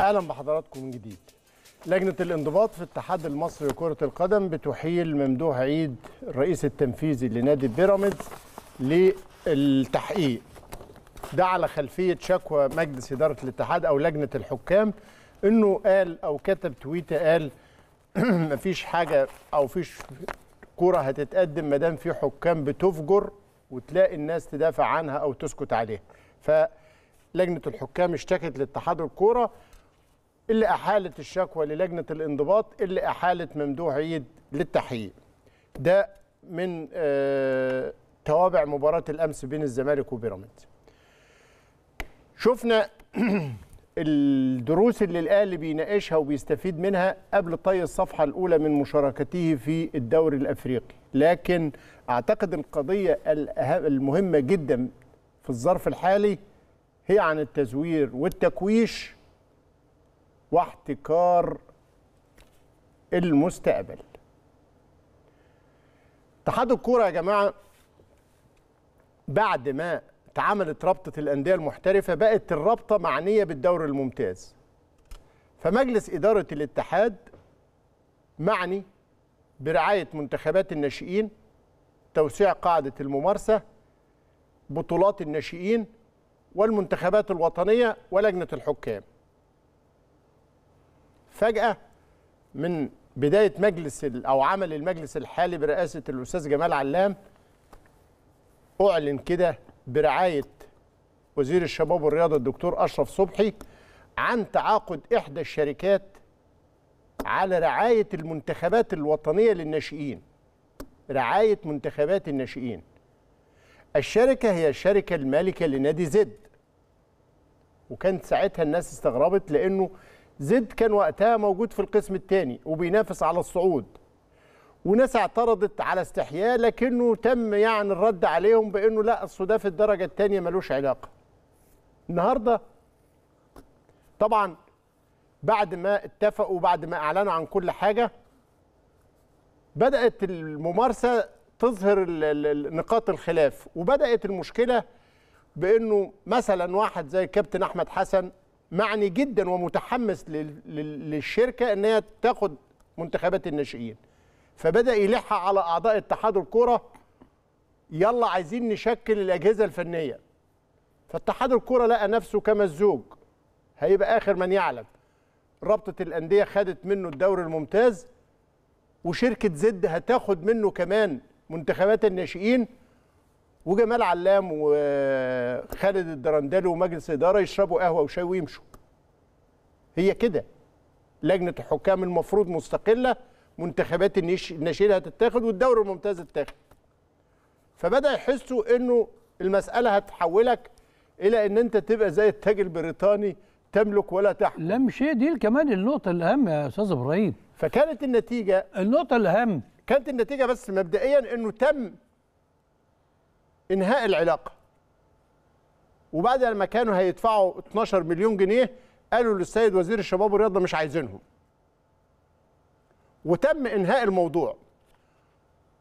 اهلا بحضراتكم من جديد لجنة الانضباط في الاتحاد المصري لكرة القدم بتحيل ممدوح عيد الرئيس التنفيذي لنادي بيراميدز للتحقيق ده على خلفية شكوى مجلس إدارة الاتحاد أو لجنة الحكام إنه قال أو كتب تويتة قال مفيش حاجة أو فيش كرة هتتقدم ما دام في حكام بتفجر وتلاقي الناس تدافع عنها أو تسكت عليها فلجنة الحكام اشتكت لاتحاد الكوره اللي احالت الشكوى للجنه الانضباط اللي احالت ممدوح عيد للتحقيق ده من آه، توابع مباراه الامس بين الزمالك وبيراميدز شفنا الدروس اللي الاهلي بيناقشها وبيستفيد منها قبل طي الصفحه الاولى من مشاركته في الدوري الافريقي لكن اعتقد القضيه المهمه جدا في الظرف الحالي هي عن التزوير والتكويش واحتكار المستقبل اتحاد الكوره يا جماعه بعد ما اتعملت رابطه الانديه المحترفه بقت الرابطه معنيه بالدوري الممتاز فمجلس اداره الاتحاد معني برعايه منتخبات الناشئين توسيع قاعده الممارسه بطولات الناشئين والمنتخبات الوطنيه ولجنه الحكام فجأة من بداية مجلس أو عمل المجلس الحالي برئاسة الأستاذ جمال علام أعلن كده برعاية وزير الشباب والرياضة الدكتور أشرف صبحي عن تعاقد إحدى الشركات على رعاية المنتخبات الوطنية للناشئين رعاية منتخبات الناشئين الشركة هي الشركة المالكة لنادي زد وكانت ساعتها الناس استغربت لأنه زد كان وقتها موجود في القسم الثاني وبينافس على الصعود وناس اعترضت على استحياء لكنه تم يعني الرد عليهم بانه لا الصداف في الدرجه الثانيه ملوش علاقه. النهارده طبعا بعد ما اتفقوا بعد ما اعلنوا عن كل حاجه بدات الممارسه تظهر نقاط الخلاف وبدات المشكله بانه مثلا واحد زي الكابتن احمد حسن معني جدا ومتحمس للشركه ان هي تاخد منتخبات الناشئين فبدا يلح على اعضاء اتحاد الكوره يلا عايزين نشكل الاجهزه الفنيه فاتحاد الكوره لقى نفسه كمزوج هيبقى اخر من يعلم رابطه الانديه خدت منه الدوري الممتاز وشركه زد هتاخد منه كمان منتخبات الناشئين وجمال علام وخالد الدرندلي ومجلس اداره يشربوا قهوه وشاي ويمشوا هي كده لجنه الحكام المفروض مستقله منتخبات الناشئين هتتاخد والدوري الممتاز اتاخد فبدا يحسوا انه المساله هتحولك الى ان انت تبقى زي التاج البريطاني تملك ولا تحكم لا مش هي دي كمان النقطه الاهم يا استاذ ابراهيم فكانت النتيجه النقطه الاهم كانت النتيجه بس مبدئيا انه تم انهاء العلاقه وبعد لما كانوا هيدفعوا 12 مليون جنيه قالوا للسيد وزير الشباب والرياضه مش عايزينهم وتم انهاء الموضوع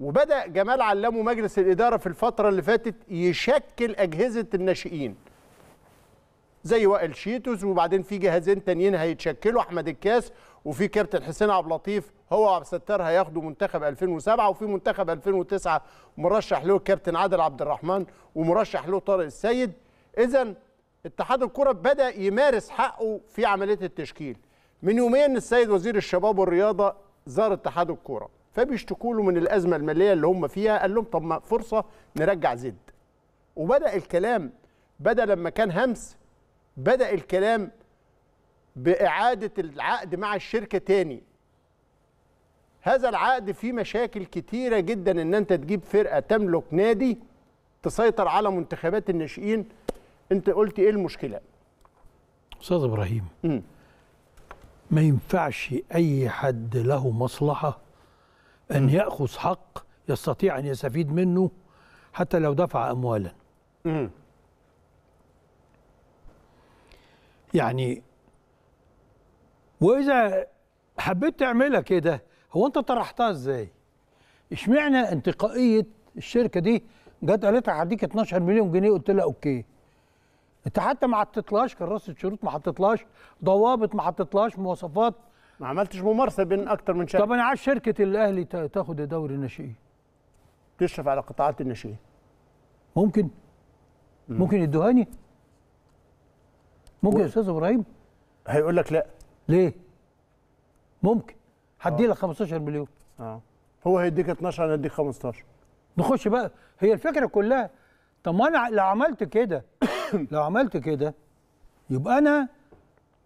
وبدا جمال علام مجلس الاداره في الفتره اللي فاتت يشكل اجهزه الناشئين زي وائل شيتوز وبعدين في جهازين تانيين هيتشكلوا احمد الكاس وفي كابتن حسين عبد اللطيف هو وعبد الستار هياخدوا منتخب 2007 وفي منتخب 2009 مرشح له الكابتن عادل عبد الرحمن ومرشح له طارق السيد اذا اتحاد الكره بدا يمارس حقه في عمليه التشكيل من يومين السيد وزير الشباب والرياضه زار اتحاد الكوره فبيشتكوا له من الازمه الماليه اللي هم فيها قال لهم طب ما فرصه نرجع زد وبدا الكلام بدا لما كان همس بدأ الكلام بإعادة العقد مع الشركة تاني هذا العقد فيه مشاكل كتيرة جدا ان انت تجيب فرقة تملك نادي تسيطر على منتخبات الناشئين انت قلت ايه المشكلة استاذ ابراهيم م. ما ينفعش اي حد له مصلحة ان م. يأخذ حق يستطيع ان يستفيد منه حتى لو دفع اموالا م. يعني واذا حبيت تعملها كده هو انت طرحتها ازاي اشمعنى انتقائيه الشركه دي جت قالت لك هديك 12 مليون جنيه قلت لها اوكي انت حتى ما حطيتلهاش كراسه شروط ما حطيتلهاش ضوابط ما حطيتلهاش مواصفات ما عملتش ممارسه بين اكتر من شركه طب انا عايز شركه الاهلي تاخد دوري الناشئين تشرف على قطاعات الناشئين ممكن ممكن يدوهاني ممكن يا استاذ ابراهيم هيقول لك لا ليه ممكن هدي لك 15 مليون اه هو هيديك 12 انا هديك 15 نخش بقى هي الفكره كلها طب ما انا لو عملت كده لو عملت كده يبقى انا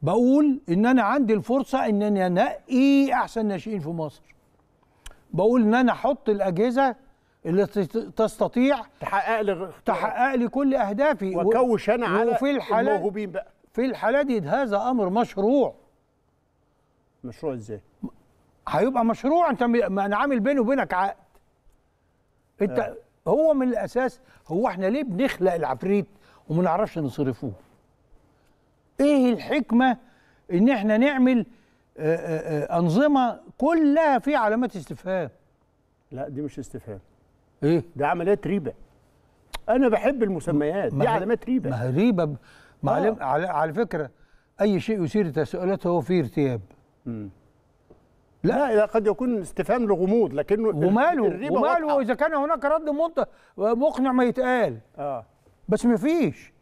بقول ان انا عندي الفرصه ان انا انقي احسن ناشئين في مصر بقول ان انا احط الاجهزه اللي تستطيع تحقق لي تحقق لي كل اهدافي واكوش انا على وفي الحالة الموهوبين بقى في الحالة دي هذا أمر مشروع مشروع إزاي؟ هيبقى مشروع أنت ما أنا عامل بيني وبينك عقد أنت أه. هو من الأساس هو إحنا ليه بنخلق العفريت وما نعرفش نصرفوه؟ إيه الحكمة إن إحنا نعمل آه، آه، آه، أنظمة كلها فيها علامات استفهام لا دي مش استفهام ايه ده عمليات ريبه انا بحب المسميات دي علامات ريبه ما هي ريبه آه. معلم على, على فكره اي شيء يثير تساؤلات هو فيه ارتياب مم. لا, لا قد يكون استفهام لغموض لكنه وماله وماله اذا كان هناك رد مقنع ما يتقال اه بس ما فيش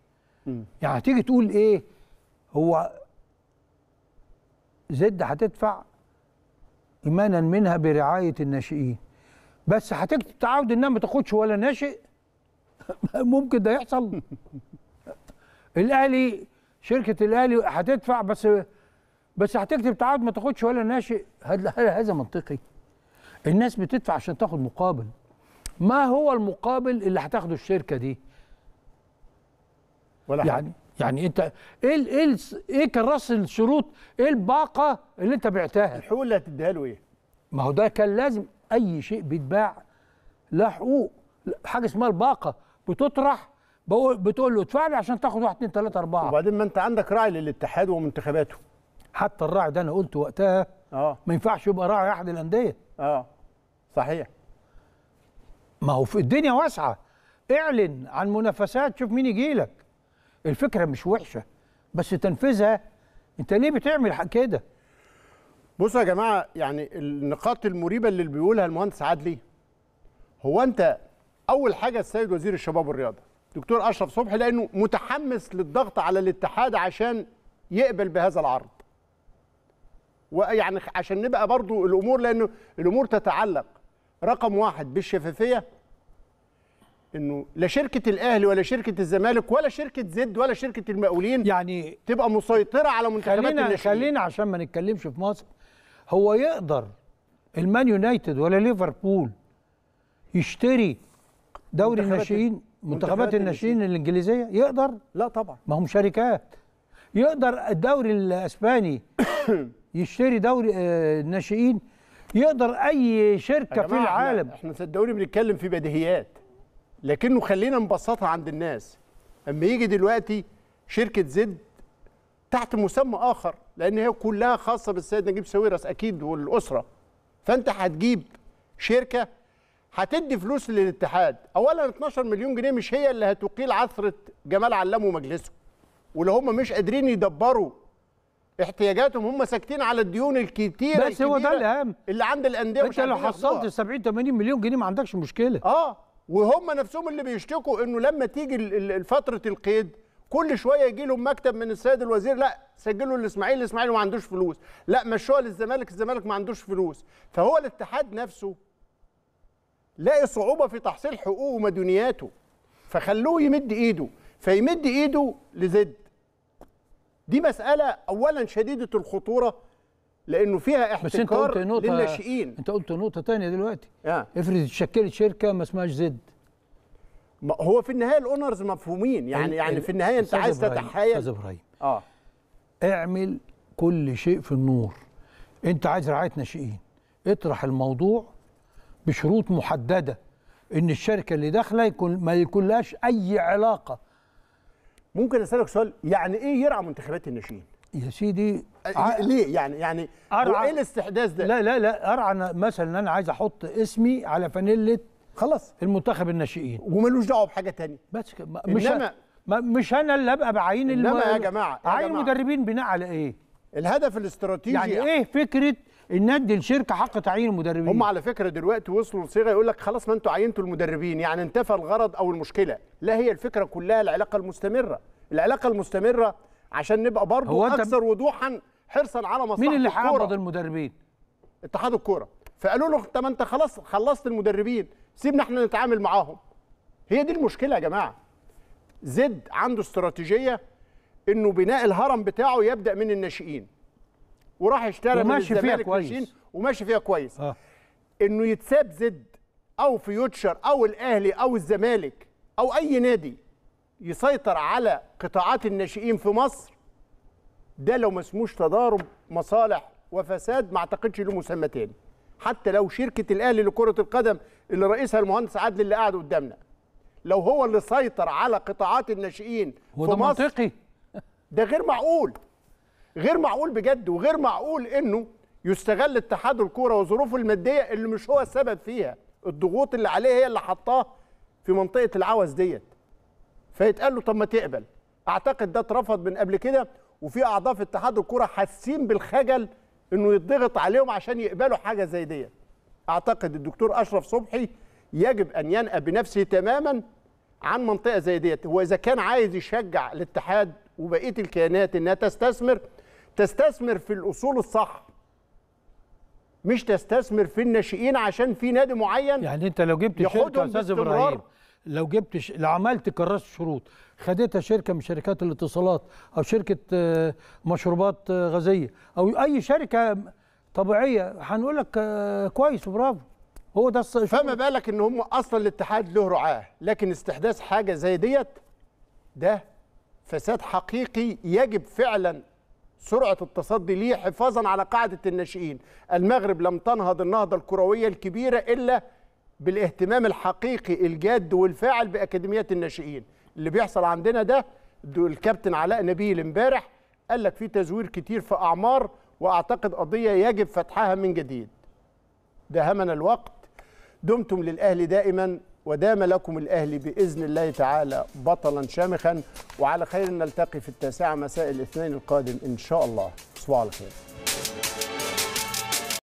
يعني هتيجي تقول ايه هو زد هتدفع ايمانا منها برعايه الناشئين بس هتكتب تعاقد انها ما تاخدش ولا ناشئ ممكن ده يحصل الاهلي شركه الاهلي هتدفع بس بس هتكتب تعاقد ما تاخدش ولا ناشئ هل هذا منطقي؟ الناس بتدفع عشان تاخد مقابل ما هو المقابل اللي هتاخده الشركه دي؟ ولا يعني حاجة. يعني انت ايه ايه ايه كراس الشروط ايه الباقه اللي انت بعتها؟ الحقوق اللي هتديها له ايه؟ ما هو ده كان لازم اي شيء بيتباع له حقوق حاجه اسمها الباقه بتطرح بقول بتقول له ادفع لي عشان تاخد 1 2 3 4 وبعدين ما انت عندك راعي للاتحاد ومنتخباته حتى الراعي ده انا قلت وقتها اه ما ينفعش يبقى راعي احد الانديه اه صحيح ما هو في الدنيا واسعه اعلن عن منافسات شوف مين يجي لك الفكره مش وحشه بس تنفيذها انت ليه بتعمل كده بصوا يا جماعه يعني النقاط المريبه اللي بيقولها المهندس عدلي هو انت اول حاجه السيد وزير الشباب والرياضه دكتور اشرف صبحي لانه متحمس للضغط على الاتحاد عشان يقبل بهذا العرض ويعني عشان نبقى برضو الامور لانه الامور تتعلق رقم واحد بالشفافيه انه لا شركه الاهلي ولا شركه الزمالك ولا شركه زد ولا شركه المقاولين يعني تبقى مسيطره على منتخبات خلينا خلينا عشان ما نتكلمش في مصر هو يقدر المان يونايتد ولا ليفربول يشتري دوري الناشئين منتخبات الناشئين الانجليزيه يقدر لا طبعا ما هم شركات يقدر الدوري الاسباني يشتري دوري آه، الناشئين يقدر اي شركه في العالم احنا في الدوري بنتكلم في بديهيات لكنه خلينا نبسطها عند الناس اما يجي دلوقتي شركه زد تحت مسمى اخر لان هي كلها خاصه بالسيد نجيب ساويرس اكيد والاسره فانت هتجيب شركه هتدي فلوس للاتحاد اولا 12 مليون جنيه مش هي اللي هتقيل عثره جمال علام ومجلسه ولو هم مش قادرين يدبروا احتياجاتهم هم ساكتين على الديون الكتيره بس هو ده الاهم اللي عند الانديه مش لو حصلت 70 80 مليون جنيه ما عندكش مشكله اه وهم نفسهم اللي بيشتكوا انه لما تيجي فتره القيد كل شويه يجي لهم مكتب من السيد الوزير لا سجلوا الاسماعيلي الاسماعيلي ما عندوش فلوس لا مشوها للزمالك الزمالك ما عندوش فلوس فهو الاتحاد نفسه لاقي صعوبه في تحصيل حقوقه ومدنياته فخلوه يمد ايده فيمد ايده لزد دي مساله اولا شديده الخطوره لانه فيها احتكار بس انت قلت للناشئين انت قلت نقطه ثانيه دلوقتي آه. افرض اتشكلت شركه ما اسمهاش زد هو في النهايه الاونرز مفهومين يعني ال يعني في النهايه انت عايز تتحايل استاذ ابراهيم اه اعمل كل شيء في النور انت عايز رعايه ناشئين اطرح الموضوع بشروط محدده ان الشركه اللي داخله يكون ما لهاش اي علاقه ممكن اسالك سؤال يعني ايه يرعى منتخبات الناشئين يا سيدي ع... ليه يعني يعني أرعى... ايه الاستحداث ده لا لا لا ارعى مثلا انا عايز احط اسمي على فانيله خلاص المنتخب الناشئين وملوش دعوه بحاجه تانية بس ك... مش إنما... ما مش انا اللي ابقى بعين انما الم... يا جماعه عين المدربين بناء على ايه الهدف الاستراتيجي يعني ايه فكره ان ادي الشركه حق تعيين المدربين هم على فكره دلوقتي وصلوا لصيغه يقول لك خلاص ما انتوا عينتوا المدربين يعني انتفى الغرض او المشكله لا هي الفكره كلها العلاقه المستمره العلاقه المستمره عشان نبقى برضه اكثر وضوحا حرصا على مصلحه مين اللي حافظ المدربين اتحاد الكوره فقالوا له طب انت خلاص خلصت المدربين سيبنا احنا نتعامل معاهم هي دي المشكله يا جماعه زد عنده استراتيجيه انه بناء الهرم بتاعه يبدا من الناشئين وراح اشترى من الزمالك ماشيين وماشي فيها كويس آه. انه يتساب زد او فيوتشر او الاهلي او الزمالك او اي نادي يسيطر على قطاعات الناشئين في مصر ده لو ما اسموش تضارب مصالح وفساد ما اعتقدش له مسمى تاني حتى لو شركه الاهلي لكره القدم اللي رئيسها المهندس عادل اللي قاعد قدامنا لو هو اللي سيطر على قطاعات الناشئين في مصر منطقي ده غير معقول غير معقول بجد وغير معقول انه يستغل اتحاد الكوره وظروفه الماديه اللي مش هو السبب فيها الضغوط اللي عليه هي اللي حطاه في منطقه العوز ديت فيتقال له طب ما تقبل اعتقد ده اترفض من قبل كده وفي اعضاء في اتحاد الكوره حاسين بالخجل انه يتضغط عليهم عشان يقبلوا حاجه زي ديت اعتقد الدكتور اشرف صبحي يجب ان ينأى بنفسه تماما عن منطقه زي ديت هو اذا كان عايز يشجع الاتحاد وبقيه الكيانات انها تستثمر تستثمر في الاصول الصح مش تستثمر في الناشئين عشان في نادي معين يعني انت لو جبت شركه استاذ ابراهيم لو جبت ش... لو عملت كراسه شروط خدتها شركه من شركات الاتصالات او شركه آه، مشروبات آه، غازيه او اي شركه طبيعيه هنقول لك آه، كويس وبرافو هو ده الص... فما بالك ان هم اصلا الاتحاد له رعاه لكن استحداث حاجه زي ديت ده فساد حقيقي يجب فعلا سرعه التصدي ليه حفاظا على قاعده الناشئين المغرب لم تنهض النهضه الكرويه الكبيره الا بالاهتمام الحقيقي الجاد والفاعل باكاديميات الناشئين اللي بيحصل عندنا ده الكابتن علاء نبيل امبارح قال لك في تزوير كتير في اعمار واعتقد قضيه يجب فتحها من جديد دهمنا الوقت دمتم للاهلي دائما ودام لكم الأهلي بإذن الله تعالى بطلا شامخا وعلى خير نلتقي في التاسعة مساء الاثنين القادم إن شاء الله تصبحوا على خير